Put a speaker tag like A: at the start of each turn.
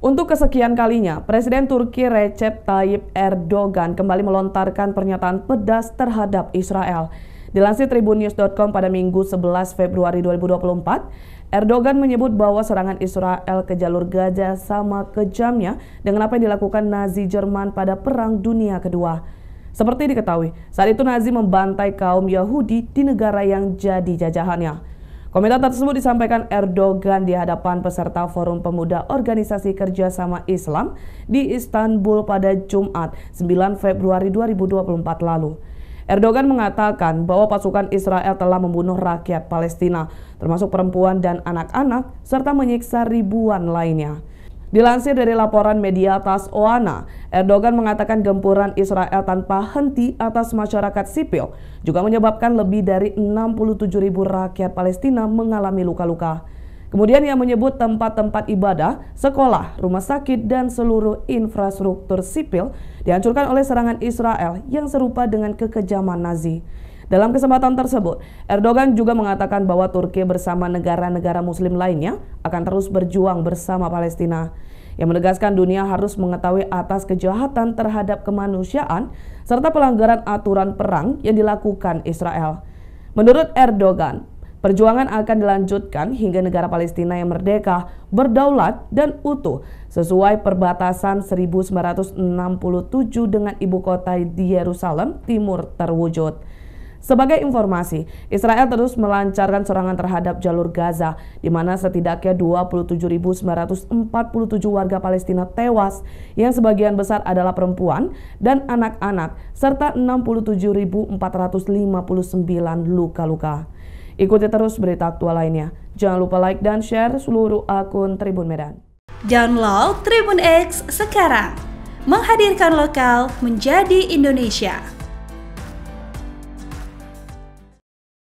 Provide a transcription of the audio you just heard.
A: Untuk kesekian kalinya, Presiden Turki Recep Tayyip Erdogan kembali melontarkan pernyataan pedas terhadap Israel. Dilansir tribunnews.com pada Minggu 11 Februari 2024, Erdogan menyebut bahwa serangan Israel ke jalur Gaza sama kejamnya dengan apa yang dilakukan Nazi Jerman pada Perang Dunia Kedua. Seperti diketahui, saat itu Nazi membantai kaum Yahudi di negara yang jadi jajahannya. Komentar tersebut disampaikan Erdogan di hadapan peserta Forum Pemuda Organisasi Kerjasama Islam di Istanbul pada Jumat 9 Februari 2024 lalu. Erdogan mengatakan bahwa pasukan Israel telah membunuh rakyat Palestina, termasuk perempuan dan anak-anak, serta menyiksa ribuan lainnya. Dilansir dari laporan media Tas OANA, Erdogan mengatakan gempuran Israel tanpa henti atas masyarakat sipil juga menyebabkan lebih dari 67 ribu rakyat Palestina mengalami luka-luka. Kemudian ia menyebut tempat-tempat ibadah, sekolah, rumah sakit, dan seluruh infrastruktur sipil dihancurkan oleh serangan Israel yang serupa dengan kekejaman Nazi. Dalam kesempatan tersebut, Erdogan juga mengatakan bahwa Turki bersama negara-negara muslim lainnya akan terus berjuang bersama Palestina. Yang menegaskan dunia harus mengetahui atas kejahatan terhadap kemanusiaan serta pelanggaran aturan perang yang dilakukan Israel. Menurut Erdogan, Perjuangan akan dilanjutkan hingga negara Palestina yang merdeka, berdaulat, dan utuh sesuai perbatasan 1967 dengan ibu kota di Yerusalem Timur terwujud. Sebagai informasi, Israel terus melancarkan serangan terhadap jalur Gaza, di mana setidaknya 27.947 warga Palestina tewas, yang sebagian besar adalah perempuan dan anak-anak, serta 67.459 luka-luka. Ikuti terus berita aktual lainnya. Jangan lupa like dan share seluruh akun Tribun Medan. Download Tribun X sekarang. Menghadirkan lokal menjadi Indonesia.